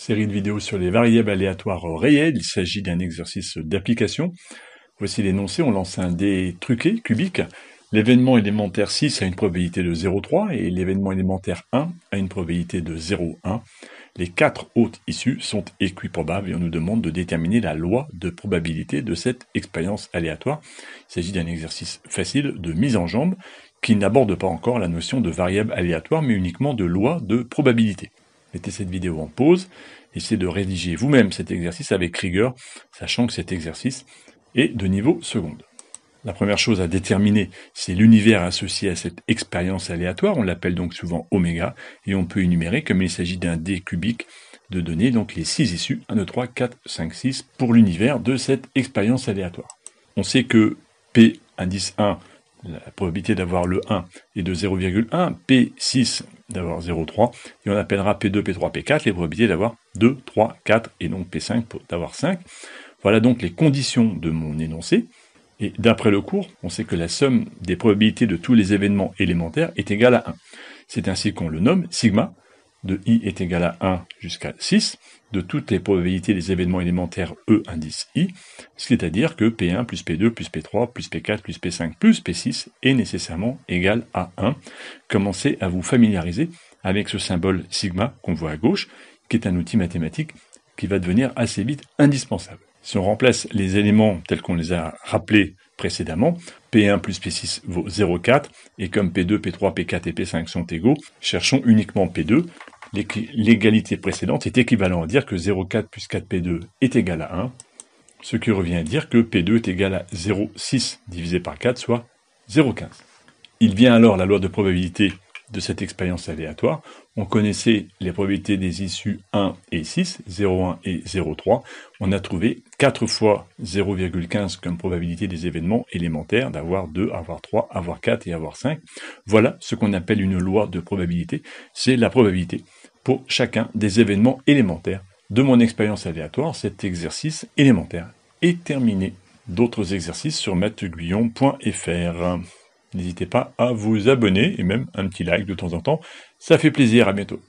série de vidéos sur les variables aléatoires réelles. Il s'agit d'un exercice d'application. Voici l'énoncé, on lance un dé truqué, cubique. L'événement élémentaire 6 a une probabilité de 0,3 et l'événement élémentaire 1 a une probabilité de 0,1. Les quatre autres issues sont équiprobables et on nous demande de déterminer la loi de probabilité de cette expérience aléatoire. Il s'agit d'un exercice facile de mise en jambe qui n'aborde pas encore la notion de variable aléatoire mais uniquement de loi de probabilité mettez cette vidéo en pause, essayez de rédiger vous-même cet exercice avec rigueur, sachant que cet exercice est de niveau seconde. La première chose à déterminer, c'est l'univers associé à cette expérience aléatoire, on l'appelle donc souvent oméga, et on peut énumérer, comme il s'agit d'un dé cubique, de données, donc les 6 issues, 1, 2, 3, 4, 5, 6, pour l'univers de cette expérience aléatoire. On sait que P, indice 1, la probabilité d'avoir le 1 est de 0,1, P6 d'avoir 0,3, et on appellera P2, P3, P4 les probabilités d'avoir 2, 3, 4, et donc P5 d'avoir 5. Voilà donc les conditions de mon énoncé. Et d'après le cours, on sait que la somme des probabilités de tous les événements élémentaires est égale à 1. C'est ainsi qu'on le nomme sigma, de i est égal à 1 jusqu'à 6 de toutes les probabilités des événements élémentaires E indice i, c'est-à-dire que P1 plus P2 plus P3 plus P4 plus P5 plus P6 est nécessairement égal à 1. Commencez à vous familiariser avec ce symbole sigma qu'on voit à gauche, qui est un outil mathématique qui va devenir assez vite indispensable. Si on remplace les éléments tels qu'on les a rappelés précédemment, P1 plus P6 vaut 0,4, et comme P2, P3, P4 et P5 sont égaux, cherchons uniquement P2, L'égalité précédente est équivalente à dire que 0,4 plus 4p2 est égal à 1, ce qui revient à dire que p2 est égal à 0,6 divisé par 4, soit 0,15. Il vient alors la loi de probabilité de cette expérience aléatoire. On connaissait les probabilités des issues 1 et 6, 0,1 et 0,3. On a trouvé 4 fois 0,15 comme probabilité des événements élémentaires d'avoir 2, avoir 3, avoir 4 et avoir 5. Voilà ce qu'on appelle une loi de probabilité. C'est la probabilité pour chacun des événements élémentaires de mon expérience aléatoire. Cet exercice élémentaire est terminé. D'autres exercices sur matguillon.fr. N'hésitez pas à vous abonner et même un petit like de temps en temps. Ça fait plaisir, à bientôt.